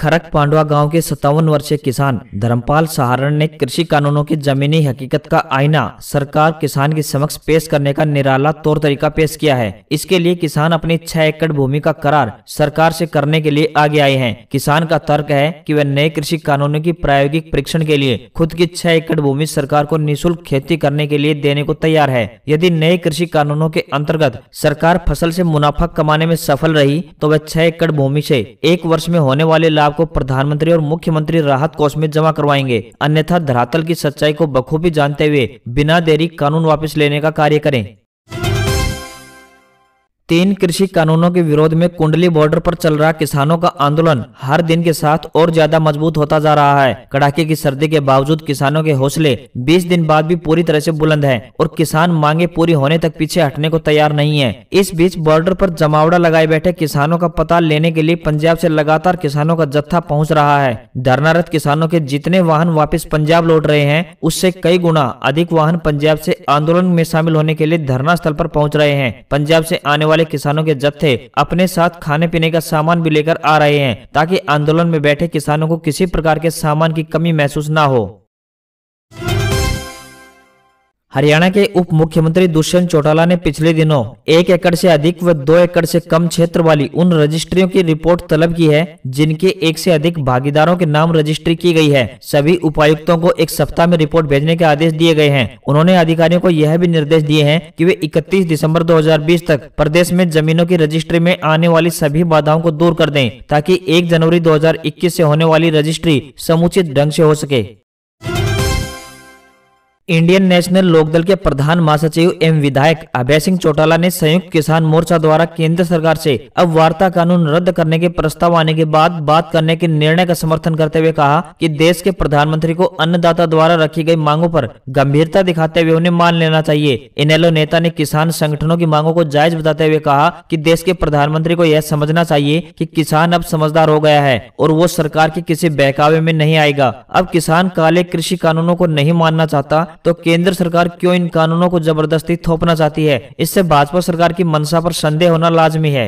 खरक पांडवा गांव के सत्तावन वर्षीय किसान धर्मपाल सहारण ने कृषि कानूनों की जमीनी हकीकत का आईना सरकार किसान के समक्ष पेश करने का निराला तौर तरीका पेश किया है इसके लिए किसान अपनी छह एकड़ भूमि का करार सरकार से करने के लिए आगे आए हैं किसान का तर्क है कि वह नए कृषि कानूनों की प्रायोगिक परीक्षण के लिए खुद की छह एकड़ भूमि सरकार को निःशुल्क खेती करने के लिए देने को तैयार है यदि नए कृषि कानूनों के अंतर्गत सरकार फसल ऐसी मुनाफा कमाने में सफल रही तो वह छह एकड़ भूमि ऐसी एक वर्ष में होने वाले लाभ आपको प्रधानमंत्री और मुख्यमंत्री राहत कोष में जमा करवाएंगे अन्यथा धरातल की सच्चाई को बखूबी जानते हुए बिना देरी कानून वापस लेने का कार्य करें तीन कृषि कानूनों के विरोध में कुंडली बॉर्डर पर चल रहा किसानों का आंदोलन हर दिन के साथ और ज्यादा मजबूत होता जा रहा है कड़ाके की सर्दी के बावजूद किसानों के हौसले 20 दिन बाद भी पूरी तरह से बुलंद हैं और किसान मांगे पूरी होने तक पीछे हटने को तैयार नहीं है इस बीच बॉर्डर पर जमावड़ा लगाए बैठे किसानों का पता लेने के लिए पंजाब ऐसी लगातार किसानों का जत्था पहुँच रहा है धरनारत किसानों के जितने वाहन वापिस पंजाब लौट रहे हैं उससे कई गुना अधिक वाहन पंजाब ऐसी आंदोलन में शामिल होने के लिए धरना स्थल आरोप पहुँच रहे हैं पंजाब ऐसी आने वाले वाले किसानों के जत्थे अपने साथ खाने पीने का सामान भी लेकर आ रहे हैं ताकि आंदोलन में बैठे किसानों को किसी प्रकार के सामान की कमी महसूस न हो हरियाणा के उप मुख्यमंत्री दुष्यंत चौटाला ने पिछले दिनों एक एकड़ से अधिक व दो एकड़ से कम क्षेत्र वाली उन रजिस्ट्रियों की रिपोर्ट तलब की है जिनके एक से अधिक भागीदारों के नाम रजिस्ट्री की गई है सभी उपायुक्तों को एक सप्ताह में रिपोर्ट भेजने के आदेश दिए गए हैं उन्होंने अधिकारियों को यह भी निर्देश दिए है की वे इकतीस दिसम्बर दो तक प्रदेश में जमीनों की रजिस्ट्री में आने वाली सभी बाधाओं को दूर कर दे ताकि एक जनवरी दो से होने वाली रजिस्ट्री समुचित ढंग ऐसी हो सके इंडियन नेशनल लोकदल के प्रधान महासचिव एवं विधायक अभय सिंह चौटाला ने संयुक्त किसान मोर्चा द्वारा केंद्र सरकार से अब वार्ता कानून रद्द करने के प्रस्ताव आने के बाद बात करने के निर्णय का समर्थन करते हुए कहा कि देश के प्रधानमंत्री को अन्नदाता द्वारा रखी गई मांगों पर गंभीरता दिखाते हुए उन्हें मान लेना चाहिए इनेलो नेता ने किसान संगठनों की मांगों को जायज बताते हुए कहा की देश के प्रधानमंत्री को यह समझना चाहिए की कि किसान अब समझदार हो गया है और वो सरकार के किसी बहकावे में नहीं आएगा अब किसान काले कृषि कानूनों को नहीं मानना चाहता तो केंद्र सरकार क्यों इन कानूनों को जबरदस्ती थोपना चाहती है इससे भाजपा सरकार की मंशा पर संदेह होना लाजमी है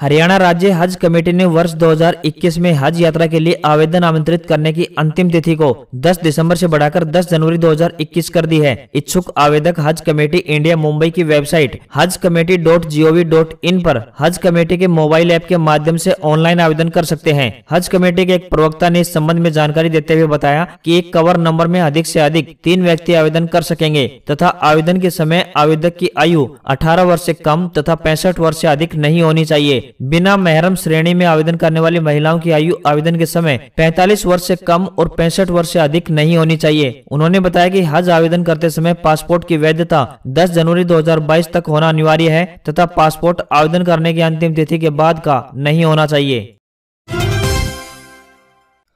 हरियाणा राज्य हज कमेटी ने वर्ष 2021 में हज यात्रा के लिए आवेदन आमंत्रित करने की अंतिम तिथि को 10 दिसंबर से बढ़ाकर 10 जनवरी 2021 कर दी है इच्छुक आवेदक हज कमेटी इंडिया मुंबई की website Haj committee dot G O V dot in आरोप हज कमेटी के मोबाइल ऐप के माध्यम से ऑनलाइन आवेदन कर सकते हैं हज कमेटी के एक प्रवक्ता ने इस संबंध में जानकारी देते हुए बताया की एक कवर नंबर में अधिक ऐसी अधिक तीन व्यक्ति आवेदन कर सकेंगे तथा आवेदन के समय आवेदक की आयु अठारह वर्ष ऐसी कम तथा पैंसठ वर्ष ऐसी अधिक नहीं होनी चाहिए बिना महरम श्रेणी में आवेदन करने वाली महिलाओं की आयु आवेदन के समय 45 वर्ष से कम और पैंसठ वर्ष से अधिक नहीं होनी चाहिए उन्होंने बताया कि हज आवेदन करते समय पासपोर्ट की वैधता 10 जनवरी 2022 तक होना अनिवार्य है तथा पासपोर्ट आवेदन करने की अंतिम तिथि के बाद का नहीं होना चाहिए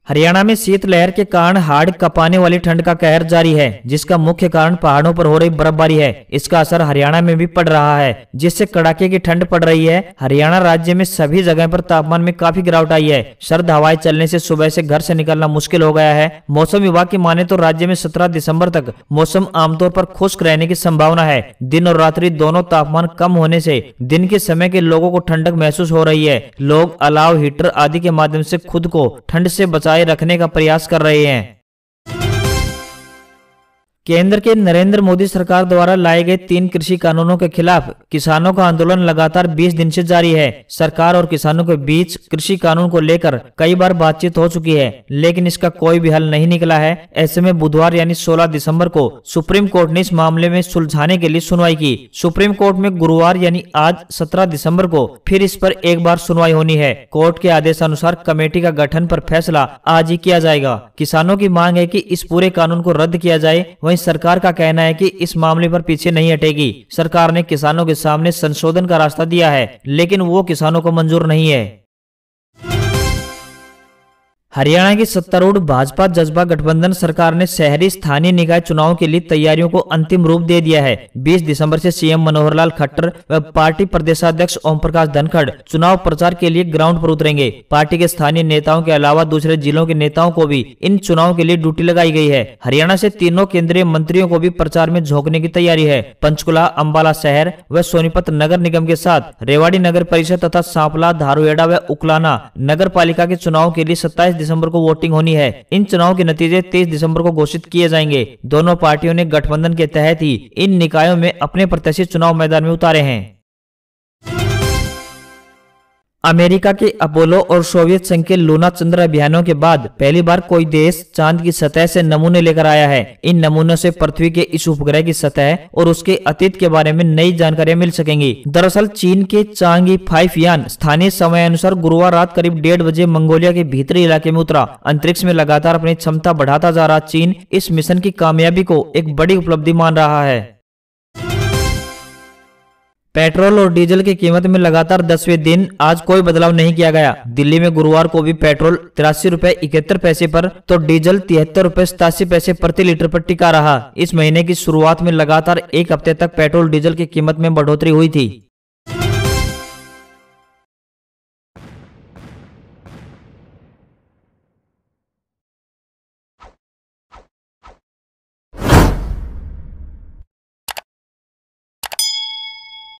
हरियाणा में शीतलहर के कारण हार्ड कपाने वाली ठंड का कहर जारी है जिसका मुख्य कारण पहाड़ों पर हो रही बर्फबारी है इसका असर हरियाणा में भी पड़ रहा है जिससे कड़ाके की ठंड पड़ रही है हरियाणा राज्य में सभी जगह पर तापमान में काफी गिरावट आई है सर्द हवाएं चलने से सुबह से घर से निकलना मुश्किल हो गया है मौसम विभाग की माने तो राज्य में सत्रह दिसम्बर तक मौसम आमतौर पर खुश्क रहने की संभावना है दिन और रात्रि दोनों तापमान कम होने से दिन के समय के लोगों को ठंडक महसूस हो रही है लोग अलाव हीटर आदि के माध्यम से खुद को ठंड से बचा बनाए रखने का प्रयास कर रहे हैं केंद्र के नरेंद्र मोदी सरकार द्वारा लाए गए तीन कृषि कानूनों के खिलाफ किसानों का आंदोलन लगातार 20 दिन से जारी है सरकार और किसानों के बीच कृषि कानून को लेकर कई बार बातचीत हो चुकी है लेकिन इसका कोई भी हल नहीं निकला है ऐसे में बुधवार यानी 16 दिसंबर को सुप्रीम कोर्ट ने इस मामले में सुलझाने के लिए सुनवाई की सुप्रीम कोर्ट में गुरुवार यानी आज सत्रह दिसम्बर को फिर इस पर एक बार सुनवाई होनी है कोर्ट के आदेश अनुसार कमेटी का गठन आरोप फैसला आज ही किया जाएगा किसानों की मांग है की इस पूरे कानून को रद्द किया जाए वहीं सरकार का कहना है कि इस मामले पर पीछे नहीं हटेगी सरकार ने किसानों के सामने संशोधन का रास्ता दिया है लेकिन वो किसानों को मंजूर नहीं है हरियाणा की सत्तारूढ़ भाजपा जज्बा गठबंधन सरकार ने शहरी स्थानीय निकाय चुनाव के लिए तैयारियों को अंतिम रूप दे दिया है 20 दिसंबर से सीएम मनोहर लाल खट्टर व पार्टी प्रदेशाध्यक्ष ओम प्रकाश धनखड़ चुनाव प्रचार के लिए ग्राउंड पर उतरेंगे पार्टी के स्थानीय नेताओं के अलावा दूसरे जिलों के नेताओं को भी इन चुनाव के लिए ड्यूटी लगाई गयी है हरियाणा ऐसी तीनों केंद्रीय मंत्रियों को भी प्रचार में झोंकने की तैयारी है पंचकुला अम्बाला शहर व सोनीपत नगर निगम के साथ रेवाड़ी नगर परिषद तथा सांपला धारुएडा व उकलाना नगर के चुनाव के लिए सत्ताईस दिसंबर को वोटिंग होनी है इन चुनाव के नतीजे तेईस दिसंबर को घोषित किए जाएंगे दोनों पार्टियों ने गठबंधन के तहत ही इन निकायों में अपने प्रत्याशी चुनाव मैदान में उतारे हैं अमेरिका के अपोलो और सोवियत संघ के लूना चंद्र अभियानों के बाद पहली बार कोई देश चांद की सतह से नमूने लेकर आया है इन नमूनों से पृथ्वी के इस उपग्रह की सतह और उसके अतीत के बारे में नई जानकारियां मिल सकेंगी दरअसल चीन के चांगी फाइव यान स्थानीय समय अनुसार गुरुवार रात करीब डेढ़ बजे मंगोलिया के भीतरी इलाके में उतरा अंतरिक्ष में लगातार अपनी क्षमता बढ़ाता जा रहा चीन इस मिशन की कामयाबी को एक बड़ी उपलब्धि मान रहा है पेट्रोल और डीजल की कीमत में लगातार दसवें दिन आज कोई बदलाव नहीं किया गया दिल्ली में गुरुवार को भी पेट्रोल तिरासी रूपए इकहत्तर पैसे पर तो डीजल तिहत्तर रूपए सतासी पैसे प्रति लीटर पर टिका रहा इस महीने की शुरुआत में लगातार एक हफ्ते तक पेट्रोल डीजल की कीमत में बढ़ोतरी हुई थी